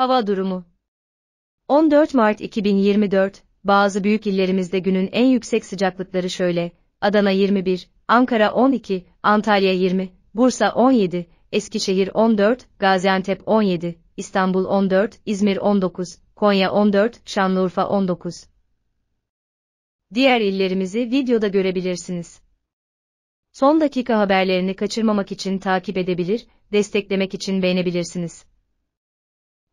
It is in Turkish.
Hava durumu 14 Mart 2024, bazı büyük illerimizde günün en yüksek sıcaklıkları şöyle, Adana 21, Ankara 12, Antalya 20, Bursa 17, Eskişehir 14, Gaziantep 17, İstanbul 14, İzmir 19, Konya 14, Şanlıurfa 19. Diğer illerimizi videoda görebilirsiniz. Son dakika haberlerini kaçırmamak için takip edebilir, desteklemek için beğenebilirsiniz.